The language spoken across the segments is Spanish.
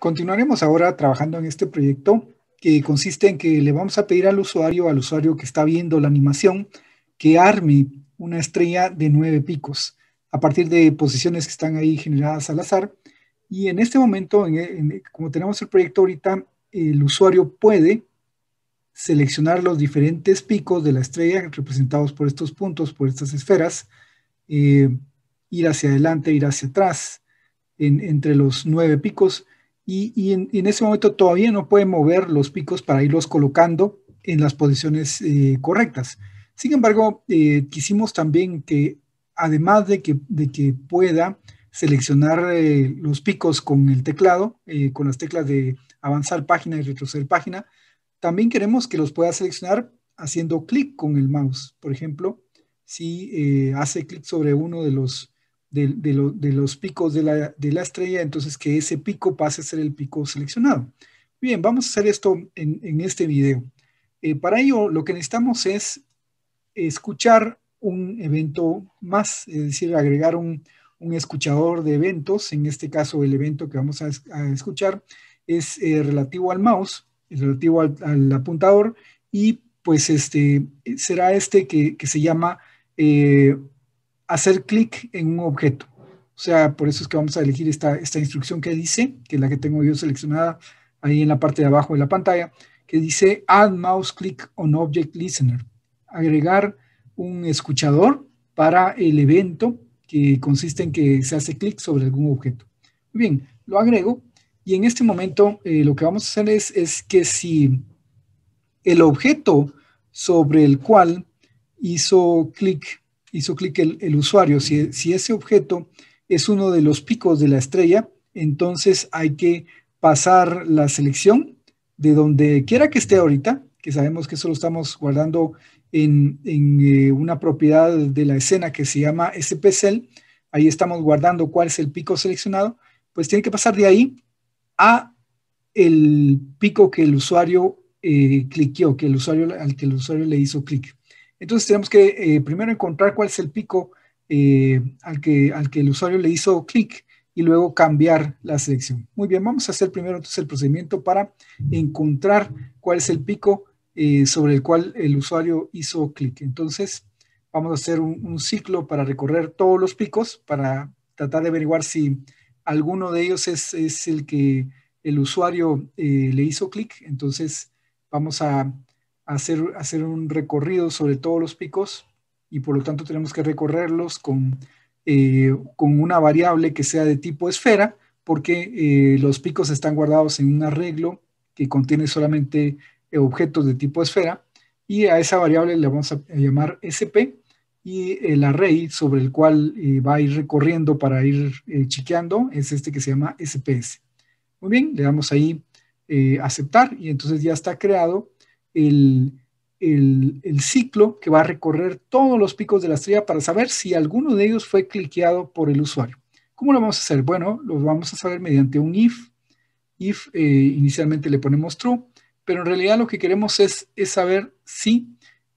Continuaremos ahora trabajando en este proyecto que consiste en que le vamos a pedir al usuario, al usuario que está viendo la animación, que arme una estrella de nueve picos a partir de posiciones que están ahí generadas al azar. Y en este momento, como tenemos el proyecto ahorita, el usuario puede seleccionar los diferentes picos de la estrella representados por estos puntos, por estas esferas, eh, ir hacia adelante, ir hacia atrás, entre los nueve picos, y, en, ese momento todavía no puede mover los picos para irlos colocando en las posiciones eh, correctas. Sin embargo, eh, quisimos también que, además de que, de que pueda seleccionar eh, los picos con el teclado, con las teclas de avanzar página y retroceder página, también queremos que los pueda seleccionar haciendo clic con el mouse. Por ejemplo, si hace clic sobre uno de los de, los picos de la, estrella, entonces que ese pico pase a ser el pico seleccionado. Bien, vamos a hacer esto en, este video. Eh, para ello, lo que necesitamos es escuchar un evento más, es decir, agregar un, escuchador de eventos. En este caso, el evento que vamos a, escuchar es eh, relativo al mouse, es relativo al, apuntador y pues este será este que, se llama eh, hacer clic en un objeto. O sea, por eso es que vamos a elegir esta, esta instrucción que dice, que es la que tengo yo seleccionada ahí en la parte de abajo de la pantalla, que dice Add Mouse Click on Object Listener. Agregar un escuchador para el evento que consiste en que se hace clic sobre algún objeto. Muy bien, lo agrego y en este momento eh, lo que vamos a hacer es, es que si el objeto sobre el cual hizo clic hizo clic el, usuario. Si, ese objeto es uno de los picos de la estrella, entonces hay que pasar la selección de donde quiera que esté ahorita, que sabemos que eso lo estamos guardando en, eh, una propiedad de la escena que se llama SPCell. Ahí estamos guardando cuál es el pico seleccionado. Pues tiene que pasar de ahí a el pico que el usuario eh, que el usuario, al que el usuario le hizo clic. Entonces tenemos que eh, primero encontrar cuál es el pico eh, al, que, al que el usuario le hizo clic y luego cambiar la selección. Muy bien, vamos a hacer primero entonces el procedimiento para encontrar cuál es el pico eh, sobre el cual el usuario hizo clic. Entonces vamos a hacer un, ciclo para recorrer todos los picos para tratar de averiguar si alguno de ellos es, el que el usuario le hizo clic. Entonces vamos a hacer, hacer un recorrido sobre todos los picos y por lo tanto tenemos que recorrerlos con, eh, con una variable que sea de tipo esfera porque eh, los picos están guardados en un arreglo que contiene solamente eh, objetos de tipo esfera y a esa variable le vamos a llamar SP y el array sobre el cual va a ir recorriendo para ir chequeando es este que se llama SPS. Muy bien, le damos ahí aceptar y entonces ya está creado el, ciclo que va a recorrer todos los picos de la estrella para saber si alguno de ellos fue cliqueado por el usuario. ¿Cómo lo vamos a hacer? Bueno, lo vamos a saber mediante un if. If eh, inicialmente le ponemos true, pero en realidad lo que queremos es, saber si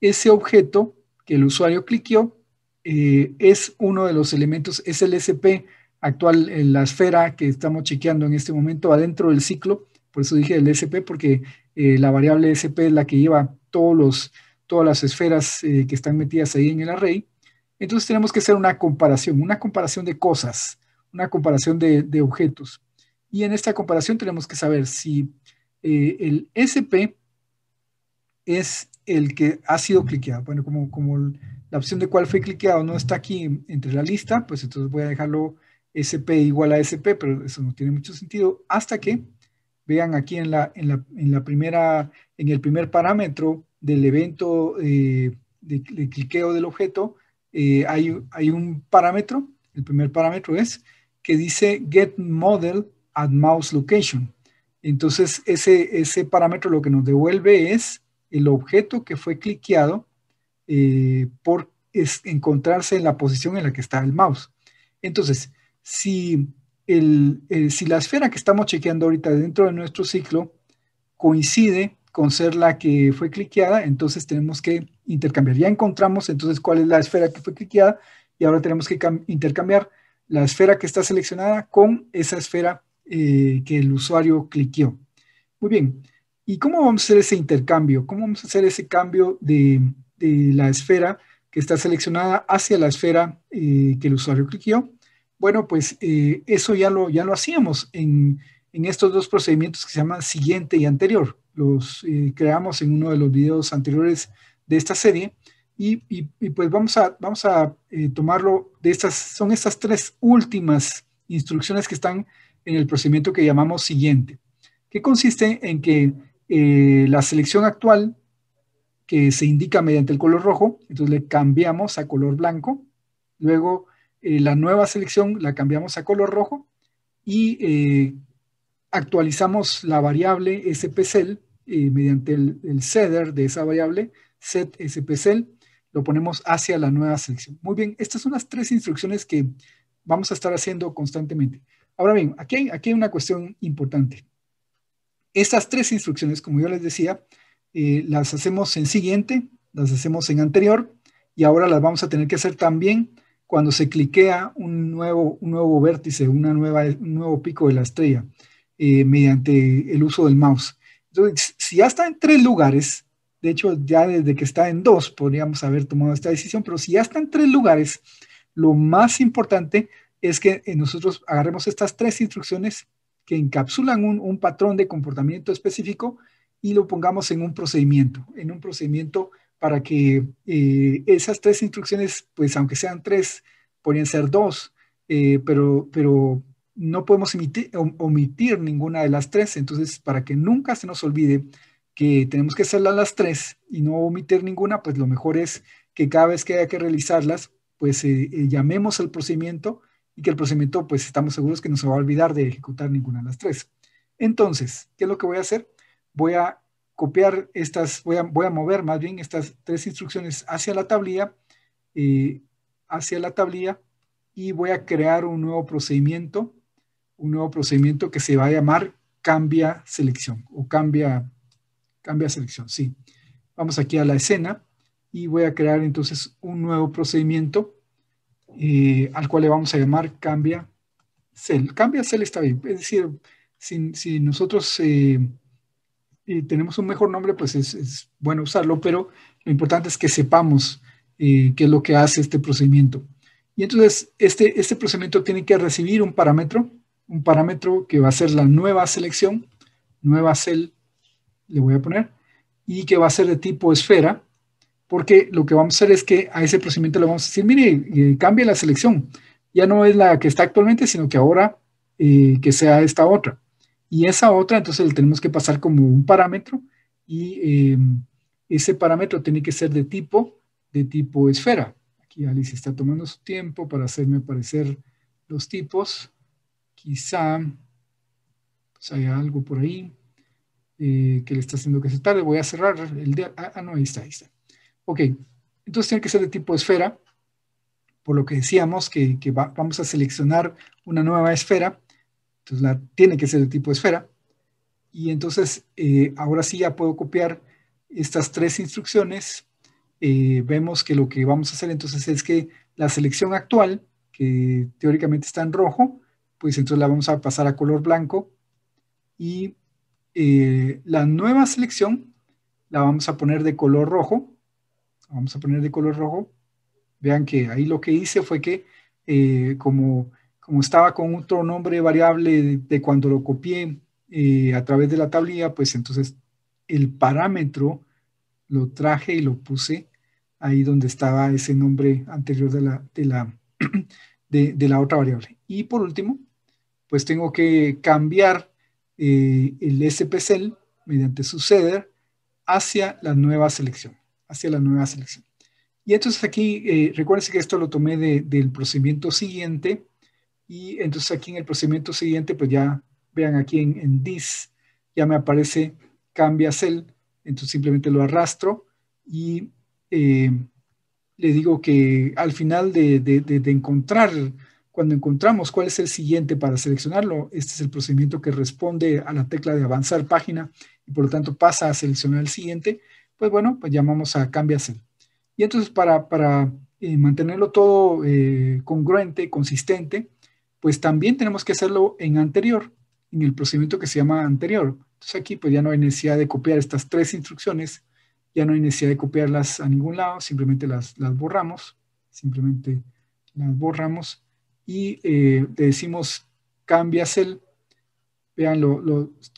ese objeto que el usuario cliqueó eh, es uno de los elementos, es el SP actual, en la esfera que estamos chequeando en este momento adentro del ciclo por eso dije el SP, porque eh, la variable SP es la que lleva todos los, todas las esferas eh, que están metidas ahí en el array. Entonces tenemos que hacer una comparación, una comparación de cosas, una comparación de, objetos. Y en esta comparación tenemos que saber si eh, el SP es el que ha sido cliqueado. Bueno, como, como la opción de cuál fue cliqueado no está aquí entre la lista, pues entonces voy a dejarlo SP igual a SP, pero eso no tiene mucho sentido, hasta que Vean aquí en la, en la, primera, en el primer parámetro del evento eh, de, cliqueo del objeto, eh, hay, hay, un parámetro, el primer parámetro es que dice get model at mouse location. Entonces ese, ese parámetro lo que nos devuelve es el objeto que fue cliqueado eh, por encontrarse en la posición en la que está el mouse. Entonces, si si la esfera que estamos chequeando ahorita dentro de nuestro ciclo coincide con ser la que fue cliqueada, entonces tenemos que intercambiar. Ya encontramos entonces cuál es la esfera que fue cliqueada y ahora tenemos que intercambiar la esfera que está seleccionada con esa esfera eh, que el usuario cliqueó. Muy bien, ¿y cómo vamos a hacer ese intercambio? ¿Cómo vamos a hacer ese cambio de, la esfera que está seleccionada hacia la esfera eh, que el usuario cliqueó? Bueno, pues eh, eso ya lo, ya lo hacíamos en, estos dos procedimientos que se llaman siguiente y anterior. Los eh, creamos en uno de los videos anteriores de esta serie. Y, pues vamos a, vamos a eh, tomarlo de estas, son estas tres últimas instrucciones que están en el procedimiento que llamamos siguiente, que consiste en que la selección actual que se indica mediante el color rojo, entonces le cambiamos a color blanco, luego eh, la nueva selección la cambiamos a color rojo y eh, actualizamos la variable spcel eh, mediante el, el, de esa variable, set spcel, lo ponemos hacia la nueva selección. Muy bien, estas son las tres instrucciones que vamos a estar haciendo constantemente. Ahora bien, aquí hay, aquí una cuestión importante. Estas tres instrucciones, como yo les decía, las hacemos en siguiente, las hacemos en anterior y ahora las vamos a tener que hacer también cuando se cliquea un nuevo, nuevo vértice, una nueva, un nuevo pico de la estrella eh, mediante el uso del mouse. Entonces, si ya está en tres lugares, de hecho ya desde que está en dos podríamos haber tomado esta decisión, pero si ya está en tres lugares, lo más importante es que eh, nosotros agarremos estas tres instrucciones que encapsulan un, un patrón de comportamiento específico y lo pongamos en un procedimiento, en un procedimiento para que eh, esas tres instrucciones, pues aunque sean tres, podrían ser dos, eh, pero, pero no podemos omitir ninguna de las tres. Entonces, para que nunca se nos olvide que tenemos que hacerlas las tres y no omitir ninguna, pues lo mejor es que cada vez que haya que realizarlas, pues eh, llamemos al procedimiento y que el procedimiento, pues estamos seguros que no se va a olvidar de ejecutar ninguna de las tres. Entonces, ¿qué es lo que voy a hacer? Voy a copiar estas, voy a, voy a mover más bien estas tres instrucciones hacia la tablilla, eh, hacia la tablilla y voy a crear un nuevo procedimiento, un nuevo procedimiento que se va a llamar cambia selección o cambia, cambia selección, sí. Vamos aquí a la escena y voy a crear entonces un nuevo procedimiento eh, al cual le vamos a llamar cambia cell. Cambia cell está bien, es decir, si, nosotros... Eh, eh, tenemos un mejor nombre, pues es, bueno usarlo, pero lo importante es que sepamos eh, qué es lo que hace este procedimiento. Y entonces, este, este procedimiento tiene que recibir un parámetro, un parámetro que va a ser la nueva selección, nueva cell, le voy a poner, y que va a ser de tipo esfera, porque lo que vamos a hacer es que a ese procedimiento le vamos a decir, mire, eh, cambie la selección, ya no es la que está actualmente, sino que ahora que sea esta otra. Y esa otra, entonces le tenemos que pasar como un parámetro y eh, ese parámetro tiene que ser de tipo, de tipo esfera. Aquí Alice está tomando su tiempo para hacerme aparecer los tipos. Quizá pues, haya algo por ahí eh, que le está haciendo que se tarde. Voy a cerrar el de... Ah, ah, no, ahí está, ahí está. Ok, entonces tiene que ser de tipo esfera, por lo que decíamos que, vamos a seleccionar una nueva esfera entonces la, tiene que ser de tipo esfera. Y entonces eh, ahora sí ya puedo copiar estas tres instrucciones. Eh, vemos que lo que vamos a hacer entonces es que la selección actual, que teóricamente está en rojo, pues entonces la vamos a pasar a color blanco. Y eh, la nueva selección la vamos a poner de color rojo. Vamos a poner de color rojo. Vean que ahí lo que hice fue que como como estaba con otro nombre variable de, cuando lo copié eh, a través de la tablilla, pues entonces el parámetro lo traje y lo puse ahí donde estaba ese nombre anterior de la, la, de, la otra variable. Y por último, pues tengo que cambiar eh, el SPCL mediante suceder hacia la nueva selección, hacia la nueva selección. Y entonces aquí, eh, recuérdense que esto lo tomé del procedimiento siguiente, y entonces aquí en el procedimiento siguiente, pues ya vean aquí en, en this, ya me aparece cambia cell. Entonces simplemente lo arrastro y eh, le digo que al final de, encontrar, cuando encontramos cuál es el siguiente para seleccionarlo, este es el procedimiento que responde a la tecla de avanzar página y por lo tanto pasa a seleccionar el siguiente, pues bueno, pues llamamos a cambia cell. Y entonces para, eh, mantenerlo todo eh, congruente, consistente, pues también tenemos que hacerlo en anterior, en el procedimiento que se llama anterior. Entonces aquí pues ya no hay necesidad de copiar estas tres instrucciones, ya no hay necesidad de copiarlas a ningún lado, simplemente las, borramos, simplemente las borramos y eh, decimos cambias el... Vean,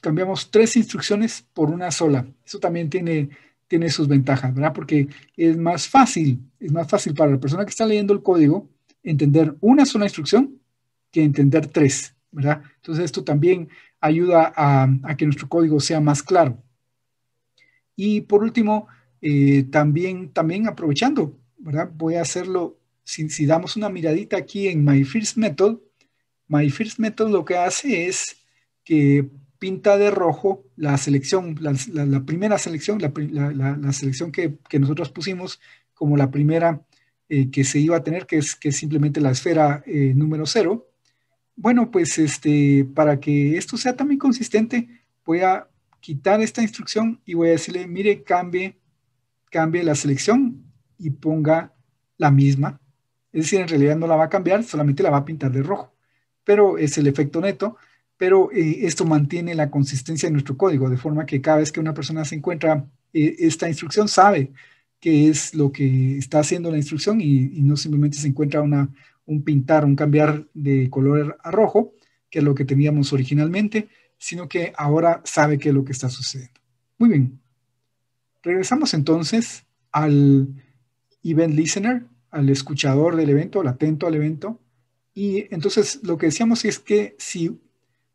cambiamos tres instrucciones por una sola. Eso también tiene, tiene sus ventajas, ¿verdad? Porque es más fácil, es más fácil para la persona que está leyendo el código entender una sola instrucción entender tres, ¿verdad? Entonces esto también ayuda a, que nuestro código sea más claro. Y por último, eh, también, también aprovechando, ¿verdad? Voy a hacerlo, si, si damos una miradita aquí en My First Method, My First Method lo que hace es que pinta de rojo la selección, la, primera selección, la, selección que, nosotros pusimos como la primera eh, que se iba a tener, que es, simplemente la esfera eh, número 0 bueno, pues este, para que esto sea también consistente, voy a quitar esta instrucción y voy a decirle, mire, cambie, cambie la selección y ponga la misma. Es decir, en realidad no la va a cambiar, solamente la va a pintar de rojo. Pero es el efecto neto, pero eh, esto mantiene la consistencia de nuestro código, de forma que cada vez que una persona se encuentra eh, esta instrucción, sabe qué es lo que está haciendo la instrucción y no simplemente se encuentra una, un pintar, un cambiar de color a rojo, que es lo que teníamos originalmente, sino que ahora sabe qué es lo que está sucediendo. Muy bien. Regresamos entonces al event listener, al escuchador del evento, al atento al evento. Y entonces lo que decíamos es que si,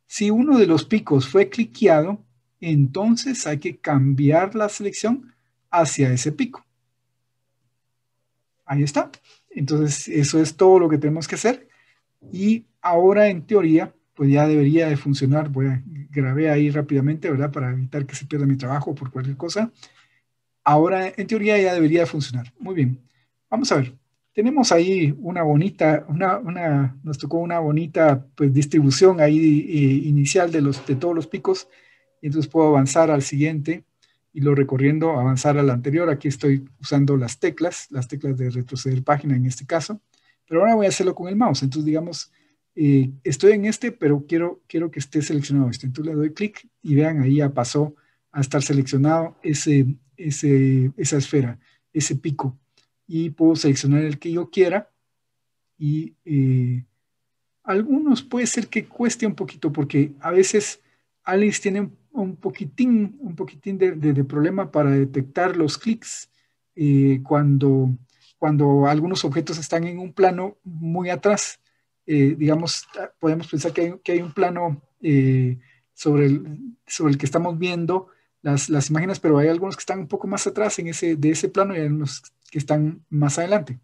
si uno de los picos fue cliqueado, entonces hay que cambiar la selección hacia ese pico. Ahí está. Entonces, eso es todo lo que tenemos que hacer. Y ahora, en teoría, pues ya debería de funcionar. Voy a, grabé ahí rápidamente, ¿verdad? Para evitar que se pierda mi trabajo por cualquier cosa. Ahora, en teoría, ya debería de funcionar. Muy bien. Vamos a ver. Tenemos ahí una bonita, una, una nos tocó una bonita pues, distribución ahí eh, inicial de, los, de todos los picos. y Entonces puedo avanzar al siguiente y lo recorriendo, avanzar a la anterior. Aquí estoy usando las teclas, las teclas de retroceder página en este caso, pero ahora voy a hacerlo con el mouse. Entonces, digamos, eh, estoy en este, pero quiero, quiero que esté seleccionado este. Entonces le doy clic y vean, ahí ya pasó a estar seleccionado ese, ese, esa esfera, ese pico. Y puedo seleccionar el que yo quiera. Y eh, algunos puede ser que cueste un poquito porque a veces Alice tiene un poquitín, un poquitín de, problema para detectar los clics eh, cuando, cuando algunos objetos están en un plano muy atrás. Eh, digamos, ah, podemos pensar que hay, un plano eh, sobre, el, sobre el que estamos viendo las, imágenes, pero hay algunos que están un poco más atrás en ese, de ese plano y hay que están más adelante.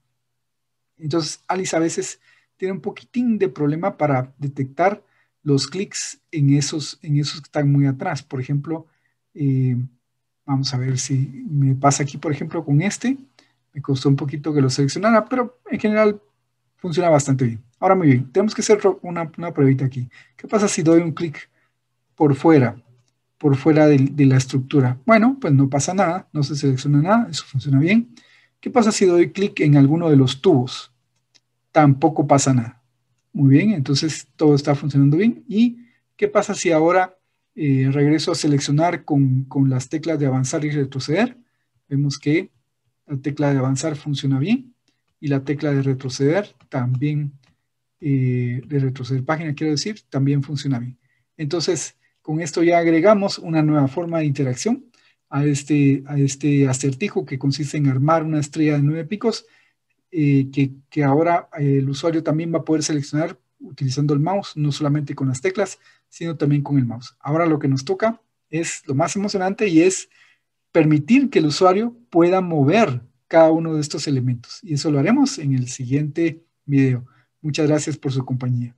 Entonces, Alice a veces tiene un poquitín de problema para detectar los clics en esos, en esos que están muy atrás. Por ejemplo, eh, vamos a ver si me pasa aquí, por ejemplo, con este. Me costó un poquito que lo seleccionara, pero en general funciona bastante bien. Ahora muy bien, tenemos que hacer una, una pruebita aquí. ¿Qué pasa si doy un clic por fuera, por fuera de, la estructura? Bueno, pues no pasa nada, no se selecciona nada, eso funciona bien. ¿Qué pasa si doy clic en alguno de los tubos? Tampoco pasa nada. Muy bien, entonces todo está funcionando bien. ¿Y qué pasa si ahora eh, regreso a seleccionar con, las teclas de avanzar y retroceder? Vemos que la tecla de avanzar funciona bien y la tecla de retroceder también, eh, de retroceder página quiero decir, también funciona bien. Entonces, con esto ya agregamos una nueva forma de interacción a este, a este acertijo que consiste en armar una estrella de nueve picos eh, que, ahora eh, el usuario también va a poder seleccionar utilizando el mouse, no solamente con las teclas, sino también con el mouse. Ahora lo que nos toca es lo más emocionante y es permitir que el usuario pueda mover cada uno de estos elementos. Y eso lo haremos en el siguiente video. Muchas gracias por su compañía.